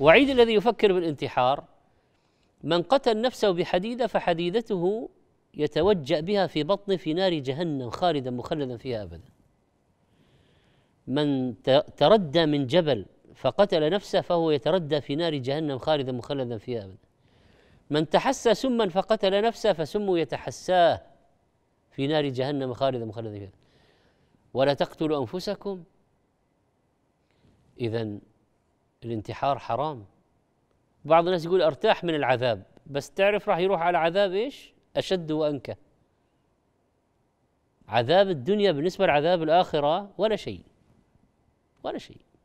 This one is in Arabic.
وعيد الذي يفكر بالانتحار من قتل نفسه بحديده فحديدته يتوجأ بها في بطنه في نار جهنم خالدا مخلدا فيها ابدا. من تردى من جبل فقتل نفسه فهو يتردى في نار جهنم خالدا مخلدا فيها ابدا. من تحسى سما فقتل نفسه فسمه يتحساه في نار جهنم خالدا مخلدا فيها. ولا تقتلوا انفسكم اذا الانتحار حرام بعض الناس يقول ارتاح من العذاب بس تعرف راح يروح على عذاب ايش اشد وانكى عذاب الدنيا بالنسبه لعذاب الاخره ولا شيء ولا شيء